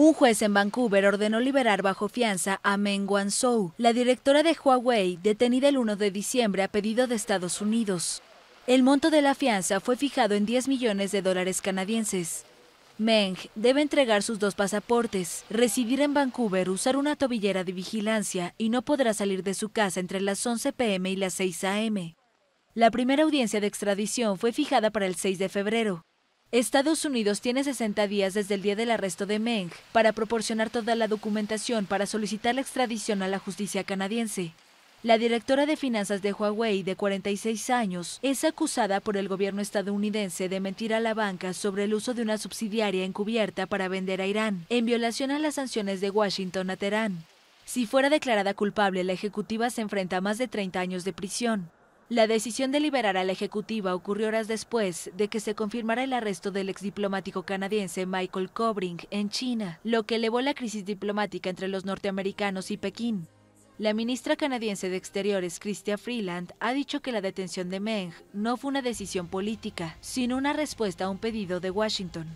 Un juez en Vancouver ordenó liberar bajo fianza a Meng Wanzhou, la directora de Huawei, detenida el 1 de diciembre a pedido de Estados Unidos. El monto de la fianza fue fijado en 10 millones de dólares canadienses. Meng debe entregar sus dos pasaportes, residir en Vancouver, usar una tobillera de vigilancia y no podrá salir de su casa entre las 11 pm y las 6 am. La primera audiencia de extradición fue fijada para el 6 de febrero. Estados Unidos tiene 60 días desde el día del arresto de Meng para proporcionar toda la documentación para solicitar la extradición a la justicia canadiense. La directora de finanzas de Huawei, de 46 años, es acusada por el gobierno estadounidense de mentir a la banca sobre el uso de una subsidiaria encubierta para vender a Irán, en violación a las sanciones de Washington a Teherán. Si fuera declarada culpable, la ejecutiva se enfrenta a más de 30 años de prisión. La decisión de liberar a la ejecutiva ocurrió horas después de que se confirmara el arresto del exdiplomático canadiense Michael Cobring en China, lo que elevó la crisis diplomática entre los norteamericanos y Pekín. La ministra canadiense de Exteriores, Chrystia Freeland, ha dicho que la detención de Meng no fue una decisión política, sino una respuesta a un pedido de Washington.